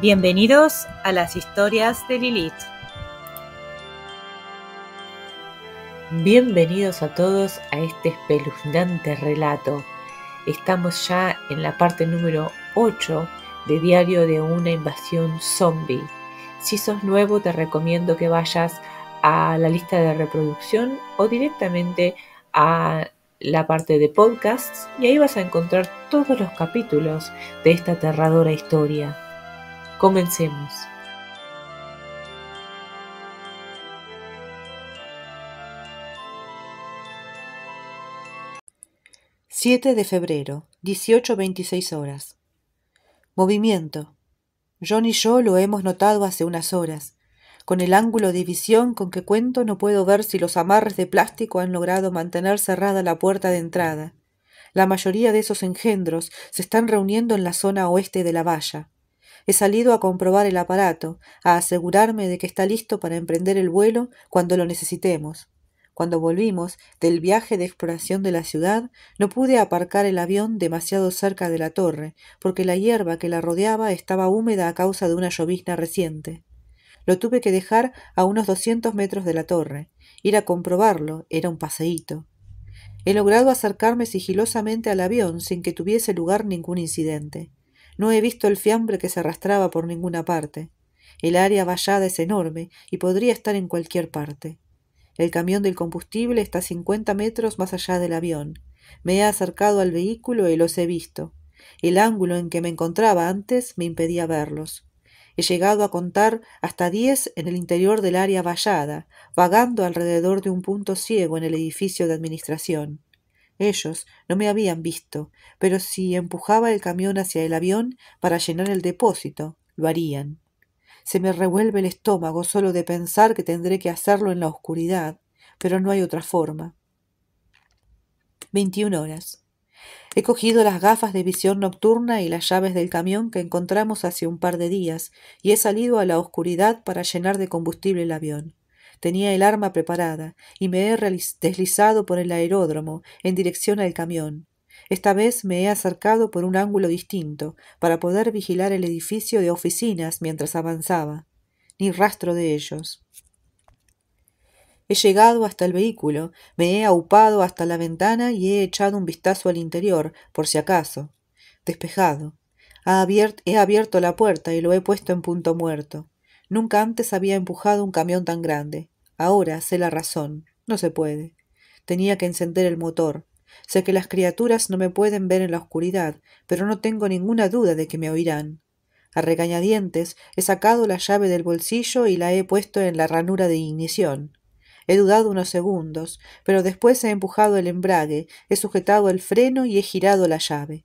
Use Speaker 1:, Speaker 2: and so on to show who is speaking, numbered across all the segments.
Speaker 1: Bienvenidos a las historias de Lilith. Bienvenidos a todos a este espeluznante relato. Estamos ya en la parte número 8 de Diario de una invasión zombie. Si sos nuevo te recomiendo que vayas a la lista de reproducción o directamente a la parte de podcasts y ahí vas a encontrar todos los capítulos de esta aterradora historia. Comencemos. Siete de febrero, 18.26 horas. Movimiento. John y yo lo hemos notado hace unas horas. Con el ángulo de visión con que cuento no puedo ver si los amarres de plástico han logrado mantener cerrada la puerta de entrada. La mayoría de esos engendros se están reuniendo en la zona oeste de la valla. He salido a comprobar el aparato, a asegurarme de que está listo para emprender el vuelo cuando lo necesitemos. Cuando volvimos del viaje de exploración de la ciudad, no pude aparcar el avión demasiado cerca de la torre, porque la hierba que la rodeaba estaba húmeda a causa de una llovizna reciente. Lo tuve que dejar a unos doscientos metros de la torre. Ir a comprobarlo era un paseíto. He logrado acercarme sigilosamente al avión sin que tuviese lugar ningún incidente. No he visto el fiambre que se arrastraba por ninguna parte. El área vallada es enorme y podría estar en cualquier parte. El camión del combustible está cincuenta 50 metros más allá del avión. Me he acercado al vehículo y los he visto. El ángulo en que me encontraba antes me impedía verlos. He llegado a contar hasta diez en el interior del área vallada, vagando alrededor de un punto ciego en el edificio de administración. Ellos no me habían visto, pero si empujaba el camión hacia el avión para llenar el depósito, lo harían. Se me revuelve el estómago solo de pensar que tendré que hacerlo en la oscuridad, pero no hay otra forma. 21 horas. He cogido las gafas de visión nocturna y las llaves del camión que encontramos hace un par de días y he salido a la oscuridad para llenar de combustible el avión. Tenía el arma preparada y me he deslizado por el aeródromo en dirección al camión. Esta vez me he acercado por un ángulo distinto para poder vigilar el edificio de oficinas mientras avanzaba. Ni rastro de ellos. He llegado hasta el vehículo, me he aupado hasta la ventana y he echado un vistazo al interior, por si acaso. Despejado. he abierto la puerta y lo he puesto en punto muerto. Nunca antes había empujado un camión tan grande. Ahora sé la razón. No se puede. Tenía que encender el motor. Sé que las criaturas no me pueden ver en la oscuridad, pero no tengo ninguna duda de que me oirán. A regañadientes he sacado la llave del bolsillo y la he puesto en la ranura de ignición. He dudado unos segundos, pero después he empujado el embrague, he sujetado el freno y he girado la llave.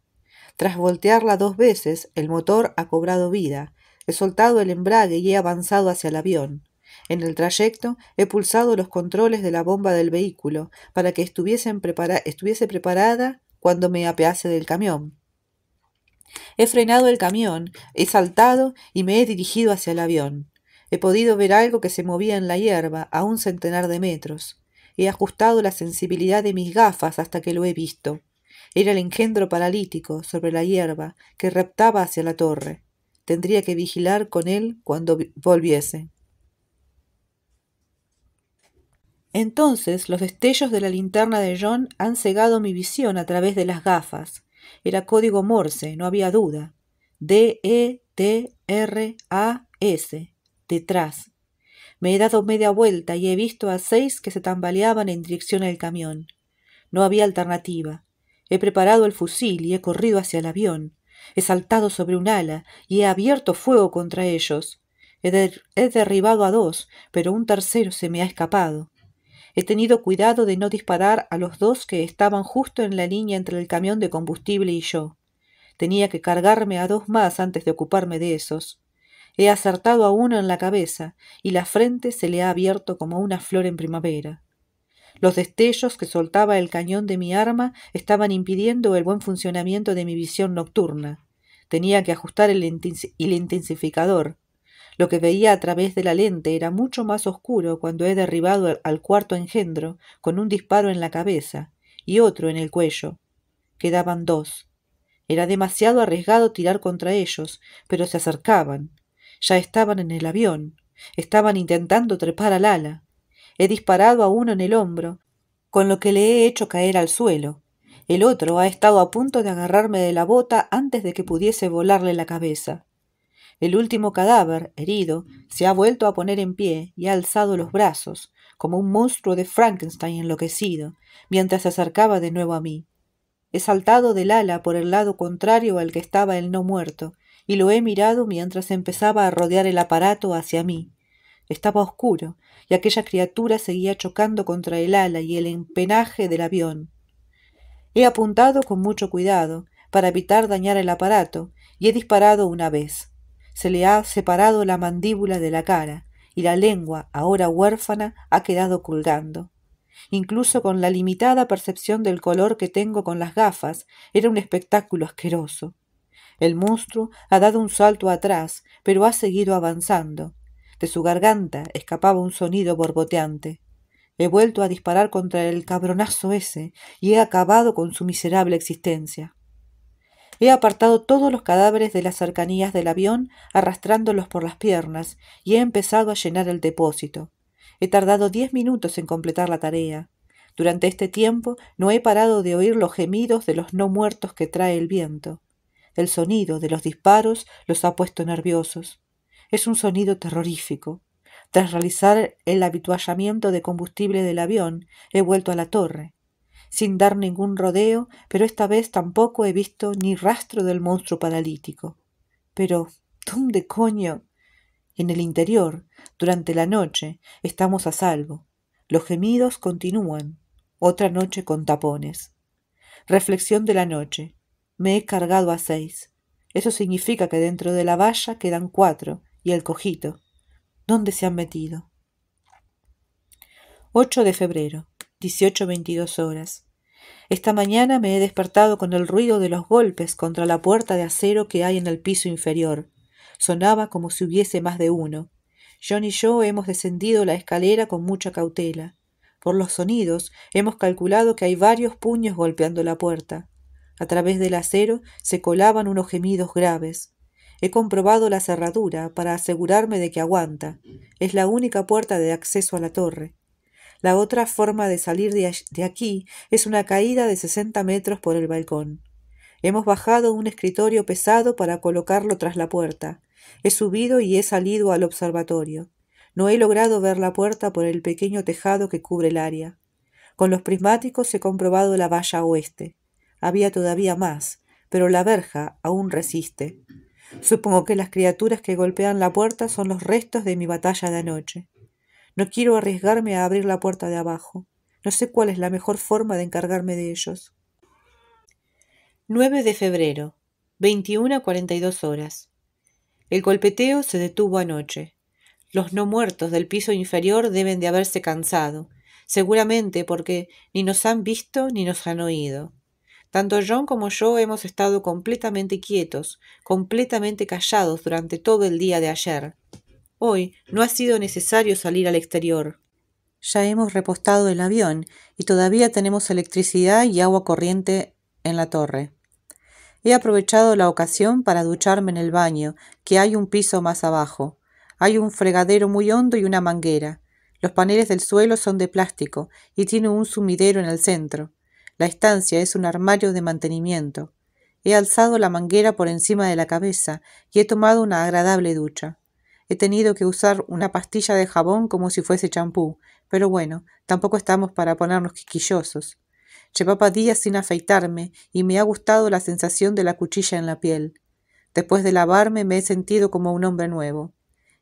Speaker 1: Tras voltearla dos veces, el motor ha cobrado vida, He soltado el embrague y he avanzado hacia el avión. En el trayecto he pulsado los controles de la bomba del vehículo para que estuviese preparada cuando me apease del camión. He frenado el camión, he saltado y me he dirigido hacia el avión. He podido ver algo que se movía en la hierba a un centenar de metros. He ajustado la sensibilidad de mis gafas hasta que lo he visto. Era el engendro paralítico sobre la hierba que reptaba hacia la torre tendría que vigilar con él cuando volviese. Entonces los destellos de la linterna de John han cegado mi visión a través de las gafas. Era código Morse, no había duda. D-E-T-R-A-S. Detrás. Me he dado media vuelta y he visto a seis que se tambaleaban en dirección al camión. No había alternativa. He preparado el fusil y he corrido hacia el avión. He saltado sobre un ala y he abierto fuego contra ellos. He, derribado a dos, pero un tercero se me ha escapado. He tenido cuidado de no disparar a los dos que estaban justo en la línea entre el camión de combustible y yo. Tenía que cargarme a dos más antes de ocuparme de esos. He acertado a uno en la cabeza y la frente se le ha abierto como una flor en primavera. Los destellos que soltaba el cañón de mi arma estaban impidiendo el buen funcionamiento de mi visión nocturna. Tenía que ajustar el, el intensificador. Lo que veía a través de la lente era mucho más oscuro cuando he derribado al cuarto engendro con un disparo en la cabeza y otro en el cuello. Quedaban dos. Era demasiado arriesgado tirar contra ellos, pero se acercaban. Ya estaban en el avión. Estaban intentando trepar al ala. He disparado a uno en el hombro, con lo que le he hecho caer al suelo. El otro ha estado a punto de agarrarme de la bota antes de que pudiese volarle la cabeza. El último cadáver, herido, se ha vuelto a poner en pie y ha alzado los brazos, como un monstruo de Frankenstein enloquecido, mientras se acercaba de nuevo a mí. He saltado del ala por el lado contrario al que estaba el no muerto, y lo he mirado mientras empezaba a rodear el aparato hacia mí. Estaba oscuro, y aquella criatura seguía chocando contra el ala y el empenaje del avión. He apuntado con mucho cuidado, para evitar dañar el aparato, y he disparado una vez. Se le ha separado la mandíbula de la cara, y la lengua, ahora huérfana, ha quedado colgando. Incluso con la limitada percepción del color que tengo con las gafas, era un espectáculo asqueroso. El monstruo ha dado un salto atrás, pero ha seguido avanzando, de su garganta escapaba un sonido borboteante. He vuelto a disparar contra el cabronazo ese y he acabado con su miserable existencia. He apartado todos los cadáveres de las cercanías del avión, arrastrándolos por las piernas, y he empezado a llenar el depósito. He tardado diez minutos en completar la tarea. Durante este tiempo no he parado de oír los gemidos de los no muertos que trae el viento. El sonido de los disparos los ha puesto nerviosos. Es un sonido terrorífico. Tras realizar el habituallamiento de combustible del avión, he vuelto a la torre, sin dar ningún rodeo, pero esta vez tampoco he visto ni rastro del monstruo paralítico. Pero, ¿dónde coño? En el interior, durante la noche, estamos a salvo. Los gemidos continúan. Otra noche con tapones. Reflexión de la noche. Me he cargado a seis. Eso significa que dentro de la valla quedan cuatro, y el cojito. ¿Dónde se han metido? 8 de febrero, 18.22 horas. Esta mañana me he despertado con el ruido de los golpes contra la puerta de acero que hay en el piso inferior. Sonaba como si hubiese más de uno. John y yo hemos descendido la escalera con mucha cautela. Por los sonidos hemos calculado que hay varios puños golpeando la puerta. A través del acero se colaban unos gemidos graves. He comprobado la cerradura para asegurarme de que aguanta. Es la única puerta de acceso a la torre. La otra forma de salir de aquí es una caída de 60 metros por el balcón. Hemos bajado un escritorio pesado para colocarlo tras la puerta. He subido y he salido al observatorio. No he logrado ver la puerta por el pequeño tejado que cubre el área. Con los prismáticos he comprobado la valla oeste. Había todavía más, pero la verja aún resiste. Supongo que las criaturas que golpean la puerta son los restos de mi batalla de anoche. No quiero arriesgarme a abrir la puerta de abajo. No sé cuál es la mejor forma de encargarme de ellos. 9 de febrero, 21 a 42 horas. El golpeteo se detuvo anoche. Los no muertos del piso inferior deben de haberse cansado, seguramente porque ni nos han visto ni nos han oído. Tanto John como yo hemos estado completamente quietos, completamente callados durante todo el día de ayer. Hoy no ha sido necesario salir al exterior. Ya hemos repostado el avión y todavía tenemos electricidad y agua corriente en la torre. He aprovechado la ocasión para ducharme en el baño, que hay un piso más abajo. Hay un fregadero muy hondo y una manguera. Los paneles del suelo son de plástico y tiene un sumidero en el centro. La estancia es un armario de mantenimiento. He alzado la manguera por encima de la cabeza y he tomado una agradable ducha. He tenido que usar una pastilla de jabón como si fuese champú, pero bueno, tampoco estamos para ponernos quisquillosos. Llevaba días sin afeitarme y me ha gustado la sensación de la cuchilla en la piel. Después de lavarme me he sentido como un hombre nuevo.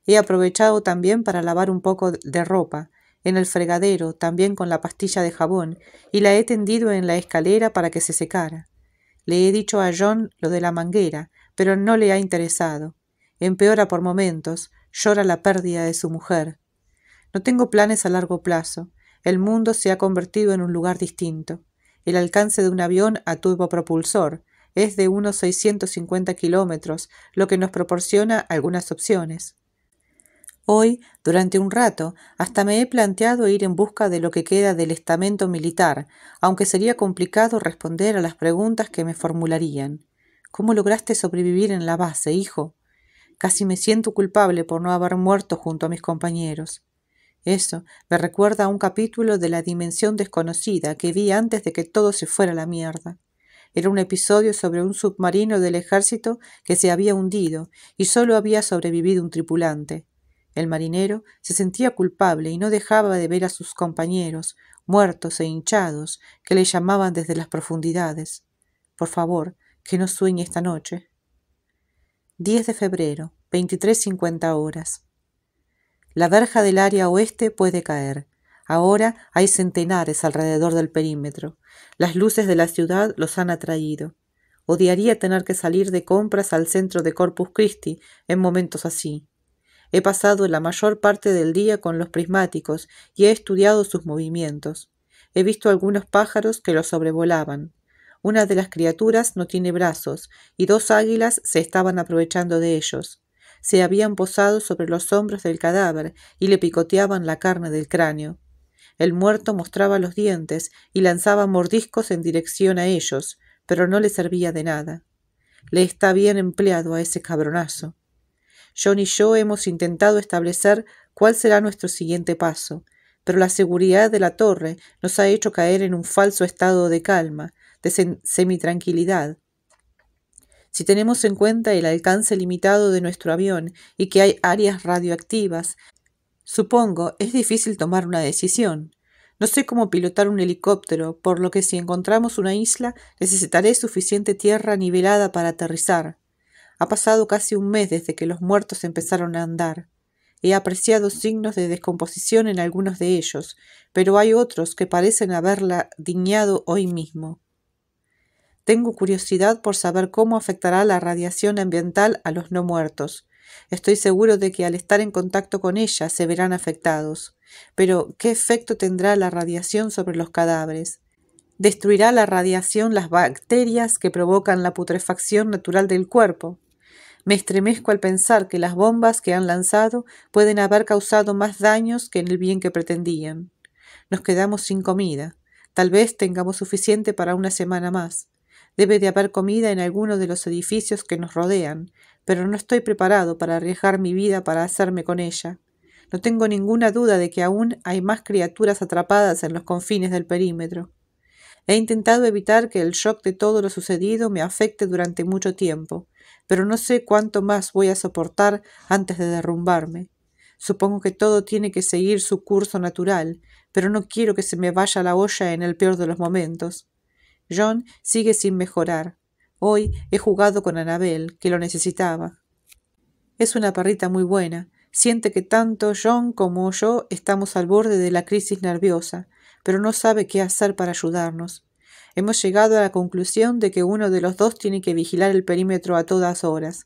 Speaker 1: He aprovechado también para lavar un poco de ropa, en el fregadero, también con la pastilla de jabón, y la he tendido en la escalera para que se secara. Le he dicho a John lo de la manguera, pero no le ha interesado. Empeora por momentos, llora la pérdida de su mujer. No tengo planes a largo plazo. El mundo se ha convertido en un lugar distinto. El alcance de un avión a turbopropulsor es de unos 650 kilómetros, lo que nos proporciona algunas opciones. Hoy, durante un rato, hasta me he planteado ir en busca de lo que queda del estamento militar, aunque sería complicado responder a las preguntas que me formularían. ¿Cómo lograste sobrevivir en la base, hijo? Casi me siento culpable por no haber muerto junto a mis compañeros. Eso me recuerda a un capítulo de la dimensión desconocida que vi antes de que todo se fuera a la mierda. Era un episodio sobre un submarino del ejército que se había hundido y solo había sobrevivido un tripulante. El marinero se sentía culpable y no dejaba de ver a sus compañeros, muertos e hinchados, que le llamaban desde las profundidades. Por favor, que no sueñe esta noche. 10 de febrero, 23.50 horas. La verja del área oeste puede caer. Ahora hay centenares alrededor del perímetro. Las luces de la ciudad los han atraído. Odiaría tener que salir de compras al centro de Corpus Christi en momentos así. He pasado la mayor parte del día con los prismáticos y he estudiado sus movimientos. He visto algunos pájaros que los sobrevolaban. Una de las criaturas no tiene brazos, y dos águilas se estaban aprovechando de ellos. Se habían posado sobre los hombros del cadáver y le picoteaban la carne del cráneo. El muerto mostraba los dientes y lanzaba mordiscos en dirección a ellos, pero no le servía de nada. Le está bien empleado a ese cabronazo. John y yo hemos intentado establecer cuál será nuestro siguiente paso, pero la seguridad de la torre nos ha hecho caer en un falso estado de calma, de semitranquilidad. Si tenemos en cuenta el alcance limitado de nuestro avión y que hay áreas radioactivas, supongo es difícil tomar una decisión. No sé cómo pilotar un helicóptero, por lo que si encontramos una isla necesitaré suficiente tierra nivelada para aterrizar. Ha pasado casi un mes desde que los muertos empezaron a andar. He apreciado signos de descomposición en algunos de ellos, pero hay otros que parecen haberla diñado hoy mismo. Tengo curiosidad por saber cómo afectará la radiación ambiental a los no muertos. Estoy seguro de que al estar en contacto con ella se verán afectados. Pero, ¿qué efecto tendrá la radiación sobre los cadáveres? destruirá la radiación las bacterias que provocan la putrefacción natural del cuerpo. Me estremezco al pensar que las bombas que han lanzado pueden haber causado más daños que en el bien que pretendían. Nos quedamos sin comida. Tal vez tengamos suficiente para una semana más. Debe de haber comida en alguno de los edificios que nos rodean, pero no estoy preparado para arriesgar mi vida para hacerme con ella. No tengo ninguna duda de que aún hay más criaturas atrapadas en los confines del perímetro. He intentado evitar que el shock de todo lo sucedido me afecte durante mucho tiempo, pero no sé cuánto más voy a soportar antes de derrumbarme. Supongo que todo tiene que seguir su curso natural, pero no quiero que se me vaya la olla en el peor de los momentos. John sigue sin mejorar. Hoy he jugado con Anabel, que lo necesitaba. Es una perrita muy buena, siente que tanto John como yo estamos al borde de la crisis nerviosa, pero no sabe qué hacer para ayudarnos. Hemos llegado a la conclusión de que uno de los dos tiene que vigilar el perímetro a todas horas.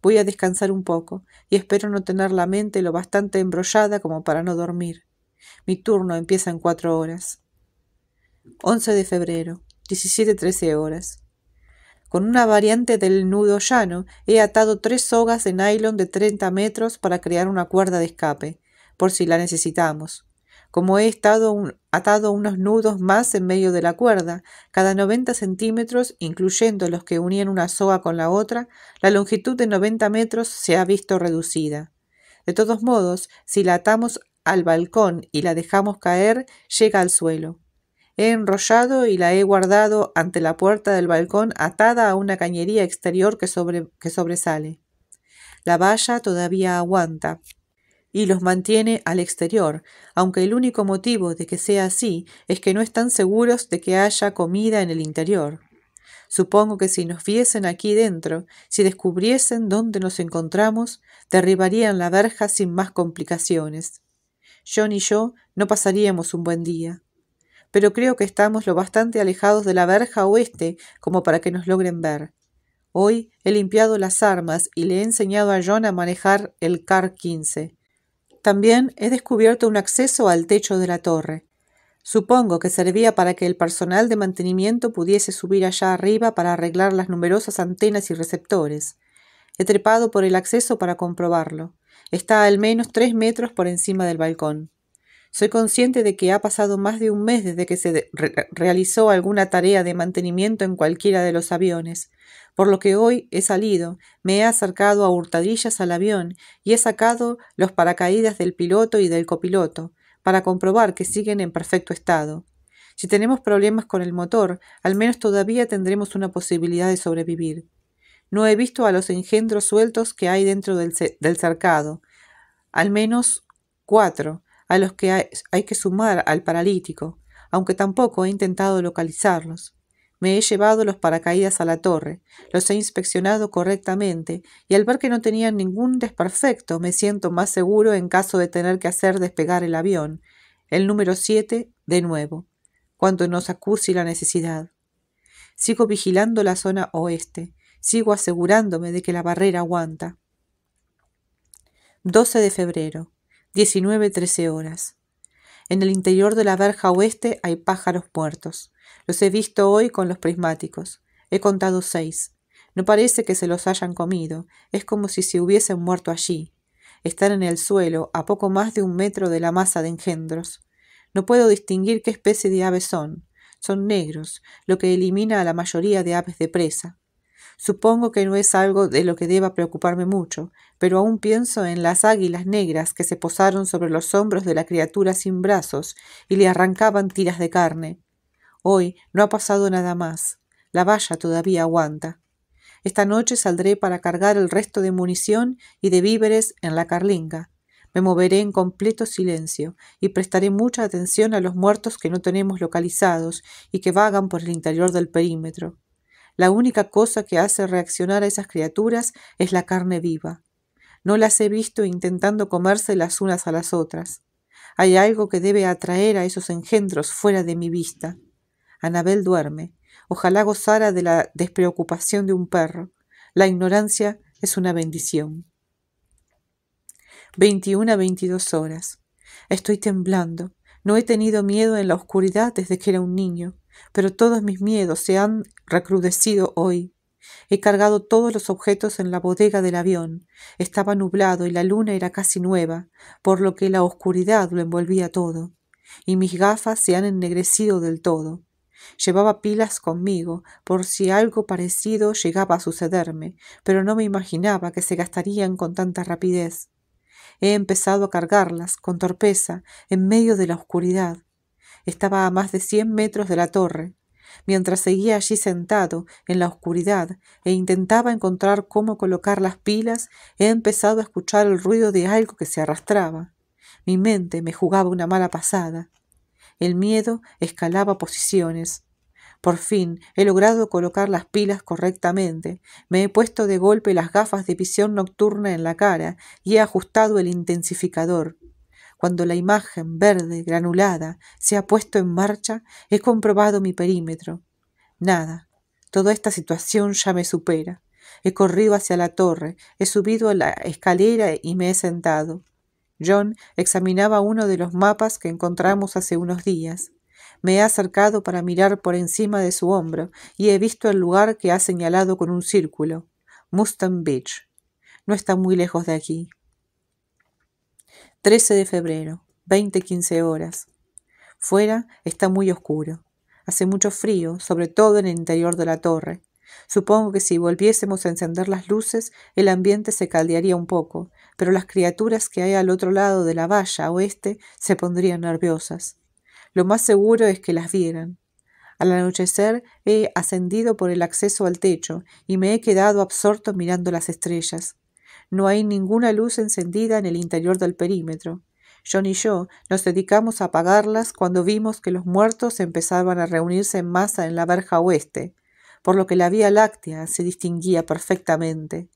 Speaker 1: Voy a descansar un poco y espero no tener la mente lo bastante embrollada como para no dormir. Mi turno empieza en cuatro horas. 11 de febrero, 17.13 horas. Con una variante del nudo llano he atado tres sogas de nylon de 30 metros para crear una cuerda de escape, por si la necesitamos como he estado atado unos nudos más en medio de la cuerda, cada 90 centímetros, incluyendo los que unían una soa con la otra, la longitud de 90 metros se ha visto reducida. De todos modos, si la atamos al balcón y la dejamos caer, llega al suelo. He enrollado y la he guardado ante la puerta del balcón atada a una cañería exterior que sobresale. La valla todavía aguanta, y los mantiene al exterior, aunque el único motivo de que sea así es que no están seguros de que haya comida en el interior. Supongo que si nos viesen aquí dentro, si descubriesen dónde nos encontramos, derribarían la verja sin más complicaciones. John y yo no pasaríamos un buen día. Pero creo que estamos lo bastante alejados de la verja oeste como para que nos logren ver. Hoy he limpiado las armas y le he enseñado a John a manejar el CAR 15. También he descubierto un acceso al techo de la torre. Supongo que servía para que el personal de mantenimiento pudiese subir allá arriba para arreglar las numerosas antenas y receptores. He trepado por el acceso para comprobarlo. Está al menos tres metros por encima del balcón. Soy consciente de que ha pasado más de un mes desde que se realizó alguna tarea de mantenimiento en cualquiera de los aviones, por lo que hoy he salido, me he acercado a hurtadillas al avión y he sacado los paracaídas del piloto y del copiloto, para comprobar que siguen en perfecto estado. Si tenemos problemas con el motor, al menos todavía tendremos una posibilidad de sobrevivir. No he visto a los engendros sueltos que hay dentro del, del cercado, al menos cuatro, a los que hay que sumar al paralítico, aunque tampoco he intentado localizarlos. Me he llevado los paracaídas a la torre, los he inspeccionado correctamente y al ver que no tenían ningún desperfecto me siento más seguro en caso de tener que hacer despegar el avión. El número 7, de nuevo, cuando nos acuse la necesidad. Sigo vigilando la zona oeste, sigo asegurándome de que la barrera aguanta. 12 de febrero. 19-13 horas. En el interior de la verja oeste hay pájaros muertos. Los he visto hoy con los prismáticos. He contado seis. No parece que se los hayan comido. Es como si se hubiesen muerto allí. Están en el suelo, a poco más de un metro de la masa de engendros. No puedo distinguir qué especie de aves son. Son negros, lo que elimina a la mayoría de aves de presa. Supongo que no es algo de lo que deba preocuparme mucho, pero aún pienso en las águilas negras que se posaron sobre los hombros de la criatura sin brazos y le arrancaban tiras de carne. Hoy no ha pasado nada más. La valla todavía aguanta. Esta noche saldré para cargar el resto de munición y de víveres en la carlinga. Me moveré en completo silencio y prestaré mucha atención a los muertos que no tenemos localizados y que vagan por el interior del perímetro. La única cosa que hace reaccionar a esas criaturas es la carne viva. No las he visto intentando comerse las unas a las otras. Hay algo que debe atraer a esos engendros fuera de mi vista. Anabel duerme. Ojalá gozara de la despreocupación de un perro. La ignorancia es una bendición. 21 a 22 horas. Estoy temblando. No he tenido miedo en la oscuridad desde que era un niño pero todos mis miedos se han recrudecido hoy. He cargado todos los objetos en la bodega del avión. Estaba nublado y la luna era casi nueva, por lo que la oscuridad lo envolvía todo, y mis gafas se han ennegrecido del todo. Llevaba pilas conmigo por si algo parecido llegaba a sucederme, pero no me imaginaba que se gastarían con tanta rapidez. He empezado a cargarlas con torpeza en medio de la oscuridad estaba a más de cien metros de la torre. Mientras seguía allí sentado, en la oscuridad, e intentaba encontrar cómo colocar las pilas, he empezado a escuchar el ruido de algo que se arrastraba. Mi mente me jugaba una mala pasada. El miedo escalaba posiciones. Por fin he logrado colocar las pilas correctamente. Me he puesto de golpe las gafas de visión nocturna en la cara y he ajustado el intensificador. Cuando la imagen verde granulada se ha puesto en marcha, he comprobado mi perímetro. Nada, toda esta situación ya me supera. He corrido hacia la torre, he subido a la escalera y me he sentado. John examinaba uno de los mapas que encontramos hace unos días. Me he acercado para mirar por encima de su hombro y he visto el lugar que ha señalado con un círculo. Mustang Beach. No está muy lejos de aquí. 13 de febrero, 20.15 horas. Fuera está muy oscuro. Hace mucho frío, sobre todo en el interior de la torre. Supongo que si volviésemos a encender las luces, el ambiente se caldearía un poco, pero las criaturas que hay al otro lado de la valla oeste se pondrían nerviosas. Lo más seguro es que las vieran. Al anochecer he ascendido por el acceso al techo y me he quedado absorto mirando las estrellas. No hay ninguna luz encendida en el interior del perímetro. John y yo nos dedicamos a apagarlas cuando vimos que los muertos empezaban a reunirse en masa en la verja oeste, por lo que la Vía Láctea se distinguía perfectamente.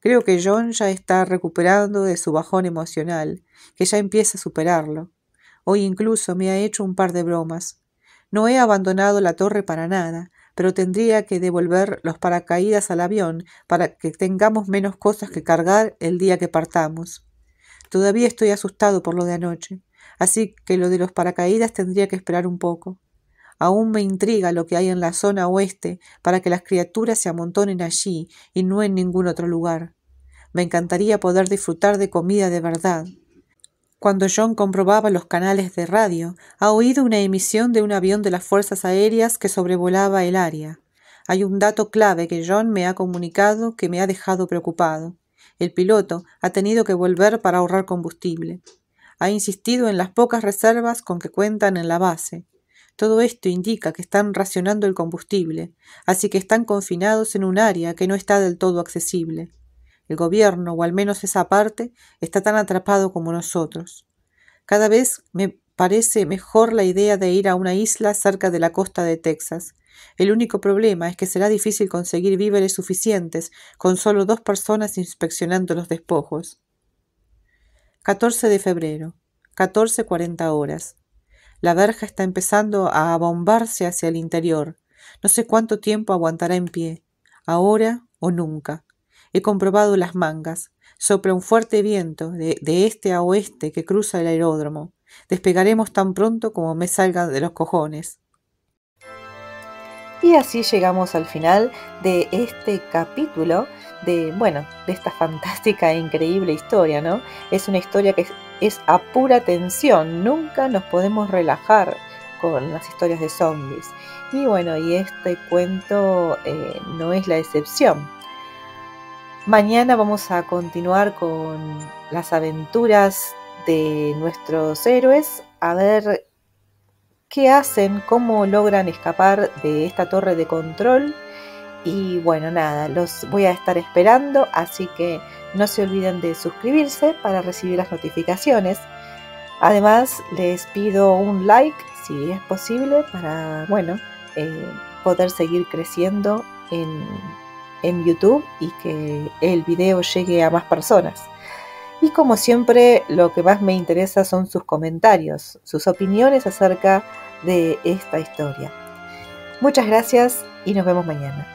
Speaker 1: Creo que John ya está recuperando de su bajón emocional, que ya empieza a superarlo. Hoy incluso me ha hecho un par de bromas. No he abandonado la torre para nada, pero tendría que devolver los paracaídas al avión para que tengamos menos cosas que cargar el día que partamos. Todavía estoy asustado por lo de anoche, así que lo de los paracaídas tendría que esperar un poco. Aún me intriga lo que hay en la zona oeste para que las criaturas se amontonen allí y no en ningún otro lugar. Me encantaría poder disfrutar de comida de verdad. Cuando John comprobaba los canales de radio, ha oído una emisión de un avión de las Fuerzas Aéreas que sobrevolaba el área. Hay un dato clave que John me ha comunicado que me ha dejado preocupado. El piloto ha tenido que volver para ahorrar combustible. Ha insistido en las pocas reservas con que cuentan en la base. Todo esto indica que están racionando el combustible, así que están confinados en un área que no está del todo accesible. El gobierno, o al menos esa parte, está tan atrapado como nosotros. Cada vez me parece mejor la idea de ir a una isla cerca de la costa de Texas. El único problema es que será difícil conseguir víveres suficientes con solo dos personas inspeccionando los despojos. 14 de febrero, 14.40 horas. La verja está empezando a abombarse hacia el interior. No sé cuánto tiempo aguantará en pie, ahora o nunca. He comprobado las mangas. Sopla un fuerte viento de, este a oeste que cruza el aeródromo. Despegaremos tan pronto como me salgan de los cojones. Y así llegamos al final de este capítulo de, bueno, de esta fantástica e increíble historia, ¿no? Es una historia que es, a pura tensión, nunca nos podemos relajar con las historias de zombies. Y bueno, y este cuento eh, no es la excepción. Mañana vamos a continuar con las aventuras de nuestros héroes, a ver qué hacen, cómo logran escapar de esta torre de control. Y bueno, nada, los voy a estar esperando, así que no se olviden de suscribirse para recibir las notificaciones. Además, les pido un like, si es posible, para, bueno, eh, poder seguir creciendo en en YouTube y que el video llegue a más personas. Y como siempre, lo que más me interesa son sus comentarios, sus opiniones acerca de esta historia. Muchas gracias y nos vemos mañana.